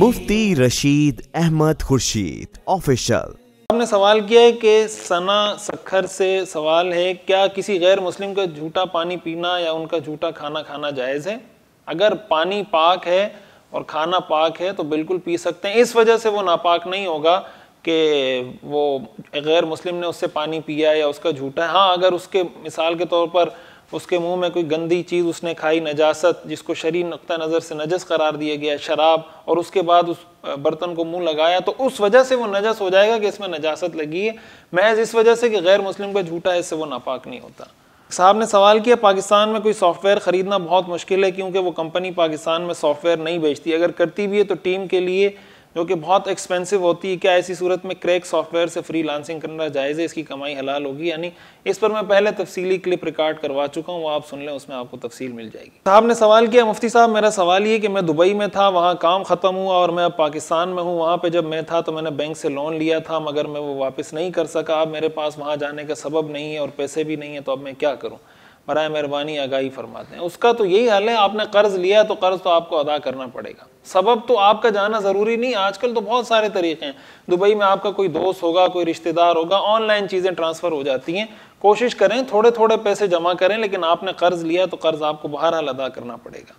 मुफ्ती Rashid Ahmad Khurshid official हमने सवाल किया है कि सना सखर से सवाल है क्या किसी गैर मुस्लिम का झूठा पानी पीना या उनका झूठा खाना खाना जायज़ है अगर पानी पाक है और खाना पाक है तो बिल्कुल पी सकते हैं इस वजह से वो नापाक नहीं होगा कि वो गैर मुस्लिम ने उससे पानी पिया या उसका झूठा है हाँ अगर उसके मिसाल के तौर पर उसके मुंह में कोई गंदी चीज़ उसने खाई नजासत जिसको शरीर नुक़ नज़र से नजस करार दिया गया शराब और उसके बाद उस बर्तन को मुंह लगाया तो उस वजह से वो नजस हो जाएगा कि इसमें नजासत लगी है महज इस वजह से कि गैर मुस्लिम का झूठा है इससे वो नापाक नहीं होता साहब ने सवाल किया पाकिस्तान में कोई सॉफ्टवेयर ख़रीदना बहुत मुश्किल है क्योंकि वो कंपनी पाकिस्तान में सॉफ्टवेयर नहीं बेचती अगर करती भी है तो टीम के लिए जो कि बहुत एक्सपेंसिव होती है क्या ऐसी सूरत में क्रैक सॉफ्टवेयर से फ्री लांसिंग करना जायज़ है इसकी कमाई हलाल होगी यानी इस पर मैं पहले तफसीली क्लिप रिकॉर्ड करवा चुका हूँ वो आप सुन लें उसमें आपको तफसील मिल जाएगी साहब ने सवाल किया मुफ्ती साहब मेरा सवाल ये कि मैं दुबई में था वहाँ काम ख़त्म हुआ और मैं अब पाकिस्तान में हूँ वहाँ पर जब मैं था तो मैंने बैंक से लोन लिया था मगर मैं वो वापस नहीं कर सका अब मेरे पास वहाँ जाने का सबब नहीं है और पैसे भी नहीं है तो अब मैं क्या करूँ बर मेहरबानी आगाही फरमाते हैं उसका तो यही हाल है आपने कर्ज लिया तो कर्ज तो आपको अदा करना पड़ेगा सबब तो आपका जाना ज़रूरी नहीं आजकल तो बहुत सारे तरीके हैं दुबई में आपका कोई दोस्त होगा कोई रिश्तेदार होगा ऑनलाइन चीज़ें ट्रांसफ़र हो जाती हैं कोशिश करें थोड़े थोड़े पैसे जमा करें लेकिन आपने कर्ज लिया तो कर्ज आपको बहरहाल अदा करना पड़ेगा